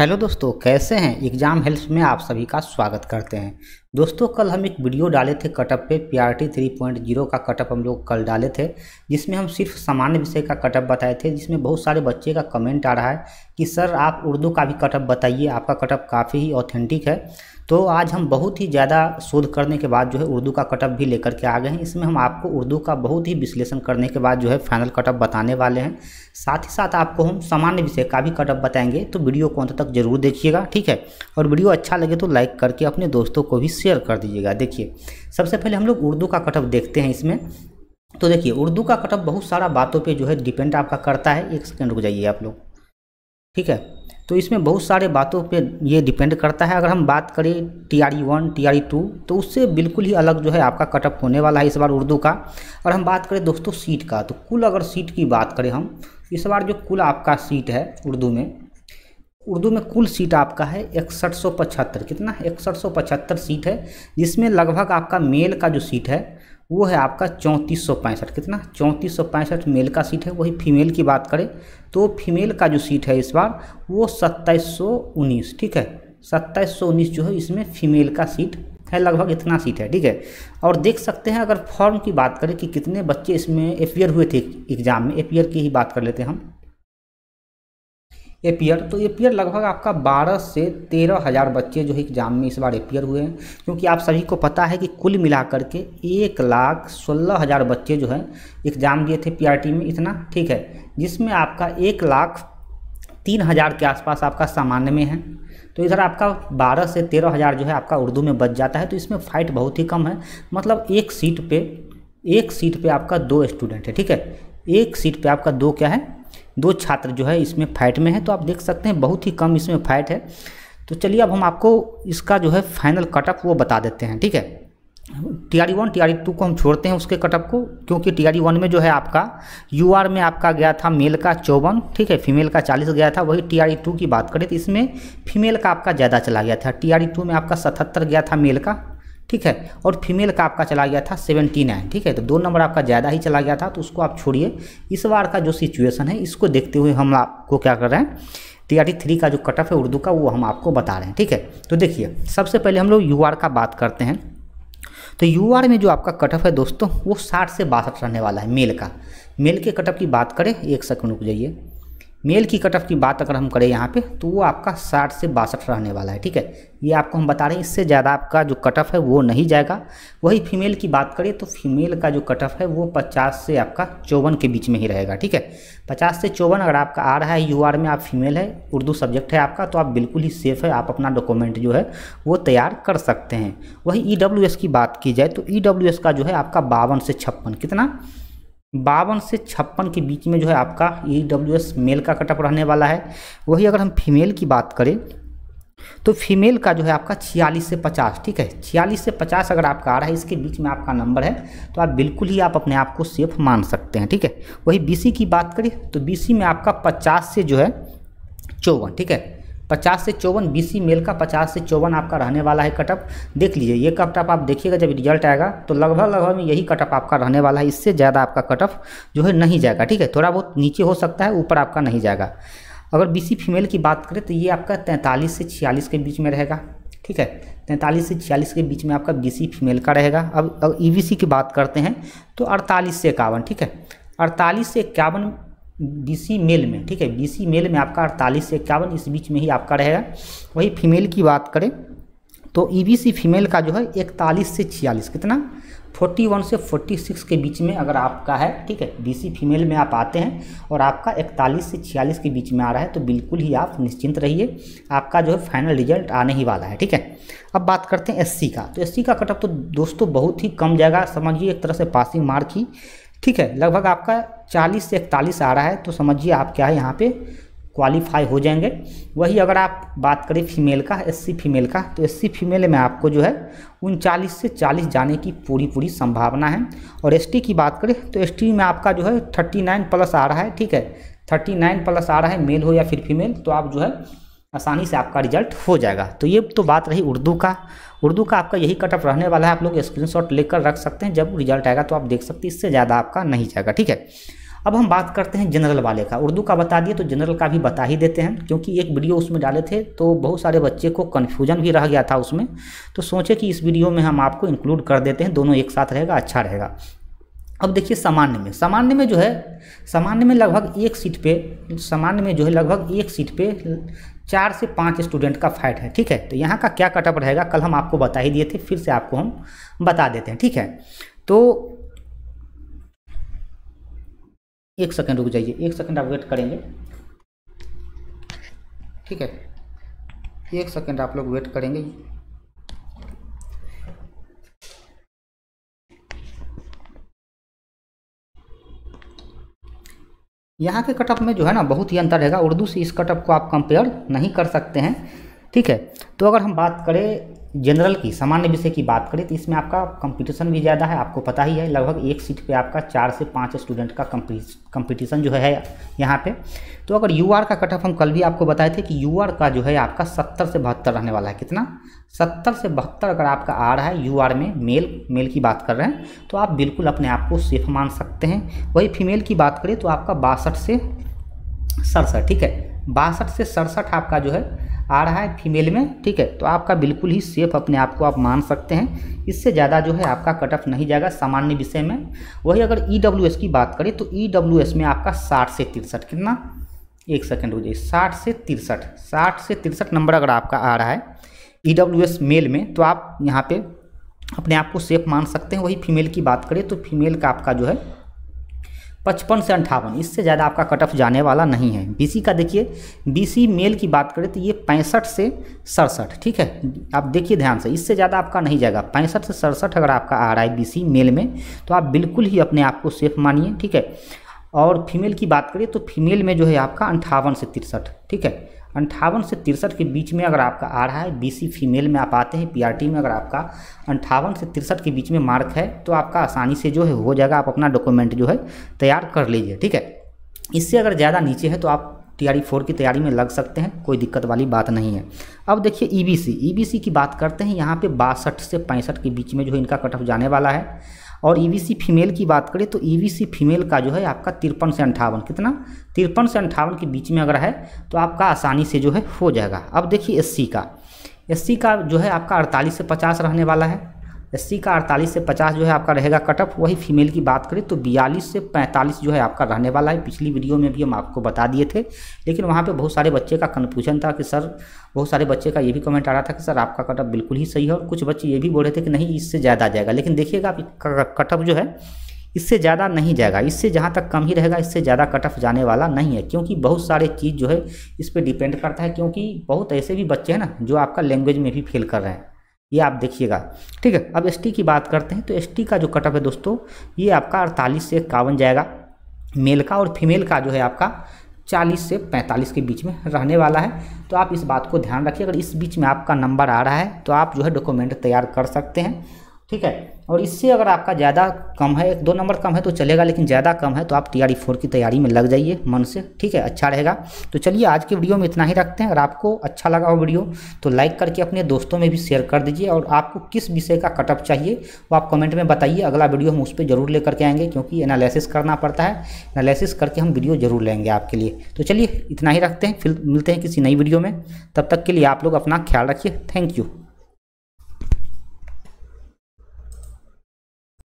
hello दोस्तों कैसे हैं एग्ज़ाम हेल्प में आप सभी का स्वागत करते हैं दोस्तों कल हम एक वीडियो डाले थे कटअप पे P R T three point zero का कटअप हम लोग कल डाले थे जिसमें हम सिर्फ सामान्य विषय का कटअप बताए थे जिसमें बहुत सारे बच्चे का कमेंट आ रहा है कि सर आप उर्दू का भी कटअप बताइए आपका कटअप काफ़ी ही ऑथेंटिक है तो आज हम बहुत ही ज़्यादा शोध करने के बाद जो है उर्दू का कटअप भी लेकर के आ गए हैं इसमें हम आपको उर्दू का बहुत ही विश्लेषण करने के बाद जो है फाइनल कटअप बताने वाले हैं साथ ही साथ आपको हम सामान्य विषय का भी कटअप बताएंगे तो वीडियो को अंत तक जरूर देखिएगा ठीक है और वीडियो अच्छा लगे तो लाइक करके अपने दोस्तों को भी शेयर कर दीजिएगा देखिए सबसे पहले हम लोग उर्दू का कटअप देखते हैं इसमें तो देखिए उर्दू का कटअप बहुत सारा बातों पे जो है डिपेंड आपका करता है एक सेकेंड रुक जाइए आप लोग ठीक है तो इसमें बहुत सारे बातों पे ये डिपेंड करता है अगर हम बात करें T R E one T R E two तो उससे बिल्कुल ही अलग जो है आपका कटअप होने वाला है इस बार उर्दू का और हम बात करें दोस्तों सीट का तो कुल अगर सीट की बात करें हम इस बार जो कुल आपका सीट है उर्दू में उर्दू में कुल सीट आपका है इकसठ सौ पचहत्तर कितना इकसठ सौ पचहत्तर सीट है जिसमें लगभग आपका मेल का जो सीट है वो है आपका चौंतीस सौ पैंसठ कितना चौंतीस सौ पैंसठ मेल का सीट है वही फीमेल की बात करें तो फीमेल का जो सीट है इस बार वो सत्ताईस सौ उन्नीस ठीक है सत्ताईस सौ उन्नीस जो है इसमें फीमेल का सीट है लगभग इतना सीट है ठीक है और देख सकते हैं अगर फॉर्म की बात करें कि कितने बच्चे इसमें एफ हुए थे एग्ज़ाम में एफ की ही बात कर लेते हैं हम एपियर तो एपियर लगभग आपका बारह से तेरह हज़ार बच्चे जो है एग्जाम में इस बार एपियर हुए हैं क्योंकि आप सभी को पता है कि कुल मिलाकर के एक लाख सोलह हज़ार बच्चे जो है एग्ज़ाम दिए थे पीआरटी में इतना ठीक है जिसमें आपका एक लाख तीन हज़ार के आसपास आपका सामान्य में है तो इधर आपका बारह से तेरह हज़ार जो है आपका उर्दू में बच जाता है तो इसमें फाइट बहुत ही कम है मतलब एक सीट पर एक सीट पर आपका दो स्टूडेंट है ठीक है एक सीट पे आपका दो क्या है दो छात्र जो है इसमें फाइट में है तो आप देख सकते हैं बहुत ही कम इसमें फाइट है तो चलिए अब हम आपको इसका जो है फाइनल कटअप वो बता देते हैं ठीक है T R one T R two को हम छोड़ते हैं उसके कटअप को क्योंकि टी आर वन में जो है आपका यू आर में आपका गया था मेल का चौवन ठीक है फीमेल का चालीस गया था वही टी आर टू की बात करें तो इसमें फीमेल का आपका ज़्यादा चला गया था टी आर टू में आपका सतहत्तर गया था मेल का ठीक है और फीमेल का आपका चला गया था सेवेंटी नाइन ठीक है तो दो नंबर आपका ज़्यादा ही चला गया था तो उसको आप छोड़िए इस बार का जो सिचुएशन है इसको देखते हुए हम आपको क्या कर रहे हैं टी थ्री का जो कटअप है उर्दू का वो हम आपको बता रहे हैं ठीक है तो देखिए सबसे पहले हम लोग यू का बात करते हैं तो यू में जो आपका कटअप है दोस्तों वो साठ से बासठ रहने वाला है मेल का मेल के कटअप की बात करें एक सेकंड रुक जाइए मेल की कट ऑफ की बात अगर हम करें यहाँ पे तो वो आपका साठ से बासठ रहने वाला है ठीक है ये आपको हम बता रहे हैं इससे ज़्यादा आपका जो कट ऑफ है वो नहीं जाएगा वही फीमेल की बात करें तो फीमेल का जो कट ऑफ है वो पचास से आपका चौवन के बीच में ही रहेगा ठीक है पचास से चौवन अगर आपका आ रहा है यू में आप फीमेल है उर्दू सब्जेक्ट है आपका तो आप बिल्कुल ही सेफ़ है आप अपना डॉक्यूमेंट जो है वो तैयार कर सकते हैं वही ई e की बात की जाए तो ई e का जो है आपका बावन से छप्पन कितना बावन से छप्पन के बीच में जो है आपका ई डब्ल्यू एस मेल का कटअप रहने वाला है वही अगर हम फीमेल की बात करें तो फीमेल का जो है आपका छियालीस से पचास ठीक है छियालीस से पचास अगर आपका आ रहा है इसके बीच में आपका नंबर है तो आप बिल्कुल ही आप अपने आप को सेफ मान सकते हैं ठीक है वही बीसी की बात करें तो बीसी में आपका पचास से जो है चौवन ठीक है पचास से चौवन बीसी मेल का पचास से चौवन आपका रहने वाला है कटअप देख लीजिए ये कटअप आप देखिएगा जब रिजल्ट आएगा तो लगभग लगभग में यही कटअप आपका रहने वाला है इससे ज़्यादा आपका कटअप जो है नहीं जाएगा ठीक है थोड़ा बहुत नीचे हो सकता है ऊपर आपका नहीं जाएगा अगर बी फीमेल की बात करें तो ये आपका तैंतालीस से छियालीस के बीच में रहेगा ठीक है तैंतालीस से छियालीस के बीच में आपका बी फीमेल का रहेगा अब अगर ई e की बात करते हैं तो अड़तालीस से इक्यावन ठीक है अड़तालीस से इक्यावन बीसी मेल में ठीक है बीसी मेल में आपका अड़तालीस से इक्यावन इस बीच में ही आपका रहेगा वही फीमेल की बात करें तो ईबीसी e फीमेल का जो है इकतालीस से छियालीस कितना 41 से 46 के बीच में अगर आपका है ठीक है बीसी फीमेल में आप आते हैं और आपका 41 से 46 के बीच में आ रहा है तो बिल्कुल ही आप निश्चिंत रहिए आपका जो है फाइनल रिजल्ट आने ही वाला है ठीक है अब बात करते हैं एससी का तो एससी का कटअप तो दोस्तों बहुत ही कम जाएगा समझिए एक तरह से पासिंग मार्क ही ठीक है लगभग आपका 40 से 41 आ रहा है तो समझिए आप क्या है यहाँ पे क्वालिफाई हो जाएंगे वही अगर आप बात करें फीमेल का एससी फीमेल का तो एससी फीमेल में आपको जो है उनचालीस से 40 जाने की पूरी पूरी संभावना है और एसटी की बात करें तो एसटी में आपका जो है 39 प्लस आ रहा है ठीक है 39 प्लस आ रहा है मेल हो या फिर फीमेल तो आप जो है आसानी से आपका रिजल्ट हो जाएगा तो ये तो बात रही उर्दू का उर्दू का आपका यही कटअप रहने वाला है आप लोग स्क्रीनशॉट लेकर रख सकते हैं जब रिजल्ट आएगा तो आप देख सकते हैं इससे ज़्यादा आपका नहीं जाएगा ठीक है अब हम बात करते हैं जनरल वाले का उर्दू का बता दिए तो जनरल का भी बता ही देते हैं क्योंकि एक वीडियो उसमें डाले थे तो बहुत सारे बच्चे को कन्फ्यूजन भी रह गया था उसमें तो सोचे कि इस वीडियो में हम आपको इंक्लूड कर देते हैं दोनों एक साथ रहेगा अच्छा रहेगा अब देखिए सामान्य में सामान्य में जो है सामान्य में लगभग एक सीट पे सामान्य में जो है लगभग एक सीट पे चार से पाँच स्टूडेंट का फाइट है ठीक है तो यहाँ का क्या कटअप रहेगा कल हम आपको बता ही दिए थे फिर से आपको हम बता देते हैं ठीक है तो एक सेकंड रुक जाइए एक सेकंड आप वेट करेंगे ठीक है एक सेकंड आप लोग वेट करेंगे यहाँ के कटअप में जो है ना बहुत ही अंतर रहेगा उर्दू से इस कटअप को आप कंपेयर नहीं कर सकते हैं ठीक है तो अगर हम बात करें जनरल की सामान्य विषय की बात करें तो इसमें आपका कंपटीशन भी ज़्यादा है आपको पता ही है लगभग एक सीट पे आपका चार से पाँच स्टूडेंट का कंपटीशन जो है यहाँ पे तो अगर यू का कट ऑफ हम कल भी आपको बताए थे कि यू का जो है आपका सत्तर से बहत्तर रहने वाला है कितना सत्तर से बहत्तर अगर आपका आ रहा है यू में मेल मेल की बात कर रहे हैं तो आप बिल्कुल अपने आप को सेफ मान सकते हैं वही फीमेल की बात करें तो आपका बासठ से सड़सठ ठीक है बासठ से सड़सठ आपका जो है आ रहा है फीमेल में ठीक है तो आपका बिल्कुल ही सेफ अपने आप को आप मान सकते हैं इससे ज़्यादा जो है आपका कट ऑफ नहीं जाएगा सामान्य विषय में वही अगर ई की बात करें तो ई में आपका साठ से तिरसठ कितना एक सेकेंड हो जाए साठ से तिरसठ साठ से तिरसठ नंबर अगर आपका आ रहा है ई मेल में तो आप यहाँ पर अपने आप को सेफ मान सकते हैं वही फीमेल की बात करें तो फीमेल का आपका जो है पचपन से अंठावन इससे ज़्यादा आपका कट ऑफ जाने वाला नहीं है बीसी का देखिए बीसी मेल की बात करें तो ये पैंसठ से सड़सठ ठीक है आप देखिए ध्यान से इससे ज़्यादा आपका नहीं जाएगा पैंसठ से सड़सठ अगर आपका आ रहा है बीसी मेल में तो आप बिल्कुल ही अपने आप को सेफ मानिए ठीक है और फीमेल की बात करें तो फीमेल में जो है आपका अंठावन से तिरसठ ठीक है अंठावन से तिरसठ के बीच में अगर आपका आ रहा है बीसी फीमेल में आप आते हैं पीआरटी में अगर आपका अंठावन से तिरसठ के बीच में मार्क है तो आपका आसानी से जो है हो जाएगा आप अपना डॉक्यूमेंट जो है तैयार कर लीजिए ठीक है इससे अगर ज़्यादा नीचे है तो आप टी फोर e की तैयारी में लग सकते हैं कोई दिक्कत वाली बात नहीं है अब देखिए ई बी सी की बात करते हैं यहाँ पर बासठ से पैंसठ के बीच में जो इनका कट ऑफ जाने वाला है और ईवीसी e फीमेल की बात करें तो ईवीसी e फीमेल का जो है आपका तिरपन से अंठावन कितना तिरपन से अंठावन के बीच में अगर है तो आपका आसानी से जो है हो जाएगा अब देखिए एससी का एससी का जो है आपका अड़तालीस से पचास रहने वाला है एस का अड़तालीस से पचास जो है आपका रहेगा कटअप वही फीमेल की बात करें तो बयालीस से पैंतालीस जो है आपका रहने वाला है पिछली वीडियो में भी हम आपको बता दिए थे लेकिन वहाँ पे बहुत सारे बच्चे का कन्फ्यूजन था कि सर बहुत सारे बच्चे का ये भी कमेंट आ रहा था कि सर आपका कटअप बिल्कुल ही सही है और कुछ बच्चे ये भी बोल रहे थे कि नहीं इससे ज़्यादा जाएगा लेकिन देखिएगा कट कटअप जो है इससे ज़्यादा नहीं जाएगा इससे जहाँ तक कम ही रहेगा इससे ज़्यादा कट ऑफ जाने वाला नहीं है क्योंकि बहुत सारे चीज़ जो है इस पर डिपेंड करता है क्योंकि बहुत ऐसे भी बच्चे हैं ना जो आपका लैंग्वेज में भी फेल कर रहे हैं ये आप देखिएगा ठीक है अब एसटी की बात करते हैं तो एसटी का जो कटअप है दोस्तों ये आपका अड़तालीस से इक्यावन जाएगा मेल का और फीमेल का जो है आपका 40 से 45 के बीच में रहने वाला है तो आप इस बात को ध्यान रखिए अगर इस बीच में आपका नंबर आ रहा है तो आप जो है डॉक्यूमेंट तैयार कर सकते हैं ठीक है और इससे अगर आपका ज़्यादा कम है एक दो नंबर कम है तो चलेगा लेकिन ज़्यादा कम है तो आप टी आर फोर की तैयारी में लग जाइए मन से ठीक है अच्छा रहेगा तो चलिए आज के वीडियो में इतना ही रखते हैं अगर आपको अच्छा लगा हो वीडियो तो लाइक करके अपने दोस्तों में भी शेयर कर दीजिए और आपको किस विषय का कटअप चाहिए वो आप कमेंट में बताइए अगला वीडियो हम उस पर जरूर लेकर के आएंगे क्योंकि एनालिसिस करना पड़ता है एनालिसिस करके हम वीडियो जरूर लेंगे आपके लिए तो चलिए इतना ही रखते हैं फिर मिलते हैं किसी नई वीडियो में तब तक के लिए आप लोग अपना ख्याल रखिए थैंक यू